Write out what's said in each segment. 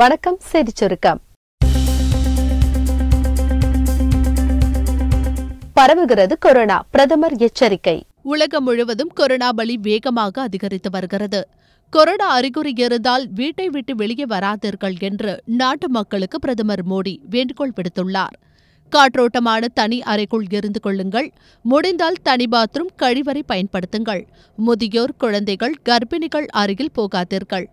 வணக்கம் செய்தி சுருக்கம் பரவுகிறது கொரோனா பிரதமர் எச்சரிக்கை உலகம் முழுவதும் கொரோனா பலி வேகமாக அதிகரித்து வருகிறது கொரோனா அறிகுறி இருந்தால் வீட்டை விட்டு வெளியே வராதீர்கள் என்று நாட்டு மக்களுக்கு பிரதமர் மோடி வேண்டுகோள் விடுத்துள்ளார் காற்றோட்டமான தனி அறைக்குள் இருந்து கொள்ளுங்கள் முடிந்தால் தனி பாத்ரூம் கழிவறை பயன்படுத்துங்கள் முதியோர் குழந்தைகள் கர்ப்பிணிகள் அருகில் போகாதீர்கள்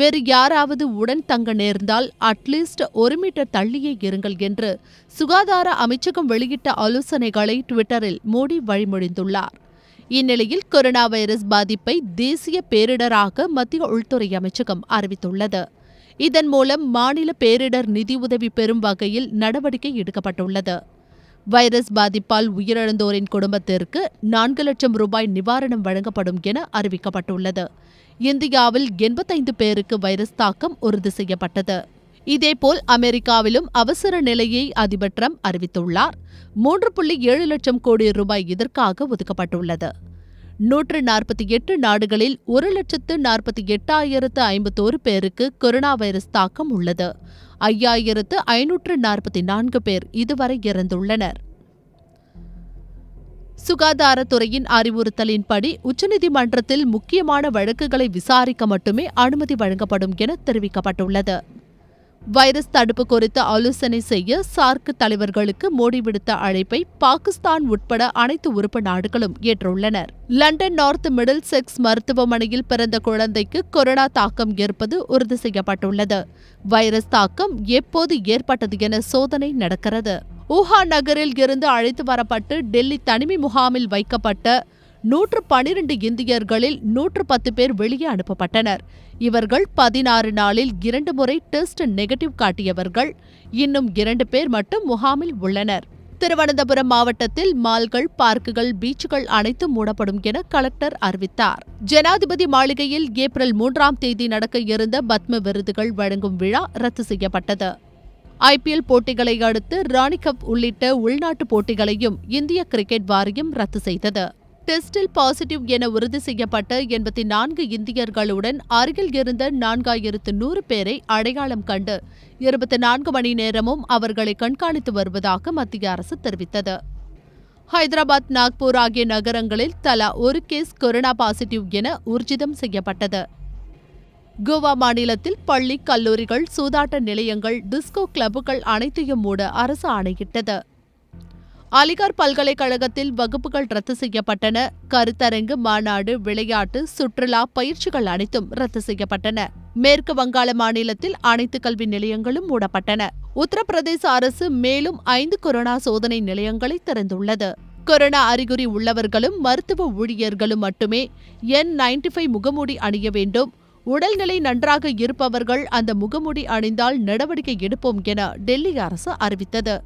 வேறு யாராவது உடன் தங்க நேர்ந்தால் அட்லீஸ்ட் ஒரு மீட்டர் தள்ளியே இருங்கள் என்று சுகாதார அமைச்சகம் வெளியிட்ட ஆலோசனைகளை ட்விட்டரில் மோடி வழிமொழிந்துள்ளார் இந்நிலையில் கொரோனா வைரஸ் பாதிப்பை தேசிய பேரிடராக மத்திய உள்துறை அமைச்சகம் அறிவித்துள்ளது இதன் மூலம் மாநில பேரிடர் நிதியுதவி பெறும் வகையில் நடவடிக்கை எடுக்கப்பட்டுள்ளது வைரஸ் பாதிப்பால் உயிரிழந்தோரின் குடும்பத்திற்கு நான்கு லட்சம் ரூபாய் நிவாரணம் வழங்கப்படும் என அறிவிக்கப்பட்டுள்ளது இந்தியாவில் எண்பத்தைந்து பேருக்கு வைரஸ் தாக்கம் உறுதி செய்யப்பட்டது இதேபோல் அமெரிக்காவிலும் அவசர நிலையை அதிபர் ட்ரம்ப் அறிவித்துள்ளார் மூன்று புள்ளி ஏழு லட்சம் கோடி ரூபாய் இதற்காக ஒதுக்கப்பட்டுள்ளது நூற்று நாற்பத்தி எட்டு நாடுகளில் ஒரு லட்சத்து நாற்பத்தி எட்டாயிரத்து ஐம்பத்தோரு பேருக்கு கொரோனா வைரஸ் தாக்கம் உள்ளது ஐயாயிரத்து ஐநூற்று நாற்பத்தி நான்கு பேர் இதுவரை இறந்துள்ளனர் சுகாதாரத்துறையின் அறிவுறுத்தலின்படி உச்சநீதிமன்றத்தில் முக்கியமான வழக்குகளை விசாரிக்க மட்டுமே அனுமதி வழங்கப்படும் என தெரிவிக்கப்பட்டுள்ளது வைரஸ் தடுப்பு குறித்து ஆலோசனை செய்ய சார்க் தலைவர்களுக்கு மோடி விடுத்த அழைப்பை பாகிஸ்தான் உட்பட அனைத்து உறுப்பு நாடுகளும் ஏற்றுள்ளனர் லண்டன் நார்த் மிடில் செக்ஸ் மருத்துவமனையில் பிறந்த குழந்தைக்கு கொரோனா தாக்கம் ஏற்பது உறுதி செய்யப்பட்டுள்ளது வைரஸ் தாக்கம் எப்போது ஏற்பட்டது என சோதனை நடக்கிறது ஊஹா நகரில் இருந்து அழைத்து வரப்பட்டு டெல்லி தனிமை முகாமில் வைக்கப்பட்ட நூற்று பனிரெண்டு இந்தியர்களில் நூற்று பத்து பேர் வெளியே அனுப்பப்பட்டனர் இவர்கள் பதினாறு நாளில் இரண்டு முறை டெஸ்ட் நெகட்டிவ் காட்டியவர்கள் இன்னும் இரண்டு பேர் மட்டும் முகாமில் உள்ளனர் திருவனந்தபுரம் மாவட்டத்தில் மால்கள் பார்க்குகள் பீச்சுகள் அனைத்தும் மூடப்படும் என கலெக்டர் அறிவித்தார் ஜனாதிபதி மாளிகையில் ஏப்ரல் மூன்றாம் தேதி நடக்க இருந்த பத்ம விருதுகள் வழங்கும் விழா ரத்து செய்யப்பட்டது ஐபிஎல் போட்டிகளை அடுத்து ராணிகப் உள்ளிட்ட உள்நாட்டு போட்டிகளையும் இந்திய கிரிக்கெட் வாரியம் ரத்து செய்தது டெஸ்டில் பாசிட்டிவ் என உறுதி செய்யப்பட்ட எண்பத்தி நான்கு இந்தியர்களுடன் அருகில் இருந்த நான்காயிரத்து நூறு பேரை அடையாளம் கண்டு இருபத்தி நான்கு மணி நேரமும் அவர்களை கண்காணித்து வருவதாக மத்திய அரசு தெரிவித்தது ஹைதராபாத் நாக்பூர் ஆகிய நகரங்களில் தலா ஒரு கேஸ் கொரோனா பாசிட்டிவ் என ஊர்ஜிதம் செய்யப்பட்டது கோவா மாநிலத்தில் பள்ளி கல்லூரிகள் சூதாட்ட நிலையங்கள் டிஸ்கோ கிளப்புகள் அனைத்தையும் மூட அரசு ஆணையிட்டது அலிகார் பல்கலைக்கழகத்தில் வகுப்புகள் ரத்து செய்யப்பட்டன கருத்தரங்கு மாநாடு விளையாட்டு சுற்றுலா பயிற்சிகள் அனைத்தும் ரத்து செய்யப்பட்டன மேற்கு வங்காள மாநிலத்தில் அனைத்து கல்வி நிலையங்களும் மூடப்பட்டன உத்தரப்பிரதேச அரசு மேலும் ஐந்து கொரோனா சோதனை நிலையங்களை திறந்துள்ளது கொரோனா அறிகுறி உள்ளவர்களும் மருத்துவ ஊழியர்களும் மட்டுமே என் நைன்டி ஃபைவ் முகமூடி அணிய வேண்டும் உடல்நிலை நன்றாக இருப்பவர்கள் அந்த முகமூடி அணிந்தால் நடவடிக்கை எடுப்போம் என டெல்லி அரசு அறிவித்தது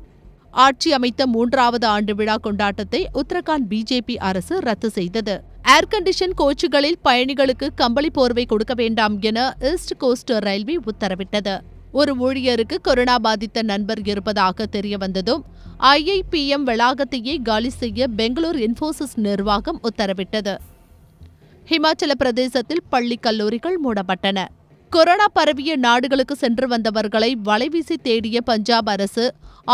ஆட்சி அமைத்த மூன்றாவது ஆண்டு விழா கொண்டாட்டத்தை உத்தரகாண்ட் பிஜேபி அரசு ரத்து செய்தது ஏர் கண்டிஷன் கோச்சுகளில் பயணிகளுக்கு கம்பளி போர்வை கொடுக்க வேண்டாம் என ஈஸ்ட் கோஸ்ட் ரயில்வே உத்தரவிட்டது ஒரு ஊழியருக்கு கொரோனா பாதித்த நண்பர் இருப்பதாக தெரியவந்ததும் ஐஐபிஎம் வளாகத்தையே காலி செய்ய பெங்களூர் இன்போசிஸ் நிர்வாகம் உத்தரவிட்டது ஹிமாச்சல பிரதேசத்தில் பள்ளி கல்லூரிகள் மூடப்பட்டன கொரோனா பரவிய நாடுகளுக்கு சென்று வந்தவர்களை வலைவீசி தேடிய பஞ்சாப் அரசு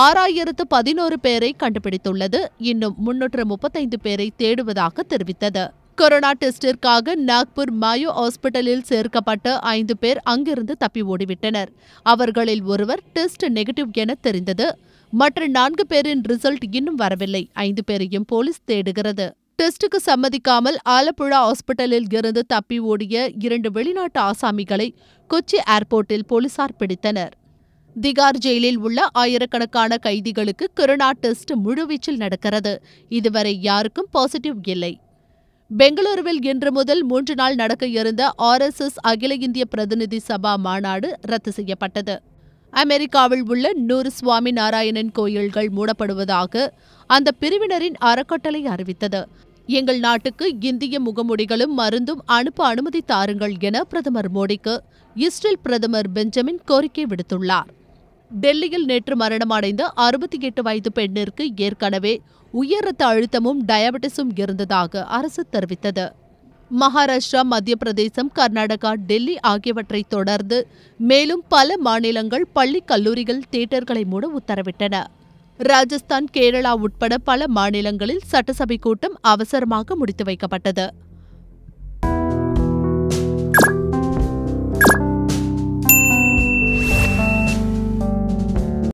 ஆறாயிரத்து பதினோரு பேரை கண்டுபிடித்துள்ளது இன்னும் முன்னூற்று முப்பத்தைந்து பேரை தேடுவதாக தெரிவித்தது கொரோனா டெஸ்டிற்காக நாக்பூர் மாயோ ஹாஸ்பிட்டலில் சேர்க்கப்பட்ட ஐந்து பேர் அங்கிருந்து தப்பி ஓடிவிட்டனர் அவர்களில் ஒருவர் டெஸ்ட் நெகட்டிவ் என தெரிந்தது மற்ற நான்கு பேரின் ரிசல்ட் இன்னும் வரவில்லை ஐந்து பேரையும் போலீஸ் தேடுகிறது டெஸ்டுக்கு சம்மதிக்காமல் ஆலப்புழா ஹாஸ்பிட்டலில் இருந்து தப்பி ஓடிய இரண்டு வெளிநாட்டு ஆசாமிகளை கொச்சி ஏர்போர்ட்டில் போலீசார் பிடித்தனர் திகார் ஜெயிலில் உள்ள ஆயிரக்கணக்கான கைதிகளுக்கு கொரோனா டெஸ்ட் முழுவீச்சில் நடக்கிறது இதுவரை யாருக்கும் பாசிட்டிவ் இல்லை பெங்களூருவில் இன்று முதல் மூன்று நாள் நடக்க இருந்த ஆர்எஸ்எஸ் அகில இந்திய பிரதிநிதி சபா மாநாடு ரத்து செய்யப்பட்டது அமெரிக்காவில் உள்ள நூறு சுவாமி நாராயணன் கோயில்கள் மூடப்படுவதாக அந்த பிரிவினரின் அறக்கட்டளை அறிவித்தது எங்கள் நாட்டுக்கு இந்திய முகமுடிகளும் மருந்தும் அனுப்ப அனுமதி தாருங்கள் என பிரதமர் மோடிக்கு இஸ்ரேல் பிரதமர் பெஞ்சமின் கோரிக்கை விடுத்துள்ளார் டெல்லியில் நேற்று மரணமடைந்த அறுபத்தி எட்டு வயது பெண்ணிற்கு ஏற்கனவே உயர் ரத்த அழுத்தமும் டயபெட்டிஸும் இருந்ததாக அரசு தெரிவித்தது மகாராஷ்டிரா மத்திய பிரதேசம் கர்நாடகா டெல்லி ஆகியவற்றை தொடர்ந்து மேலும் பல மாநிலங்கள் பள்ளி கல்லூரிகள் தியேட்டர்களை மூட உத்தரவிட்டன ராஜஸ்தான் கேரளா உட்பட பல மாநிலங்களில் சட்டசபை கூட்டம் அவசரமாக முடித்து வைக்கப்பட்டது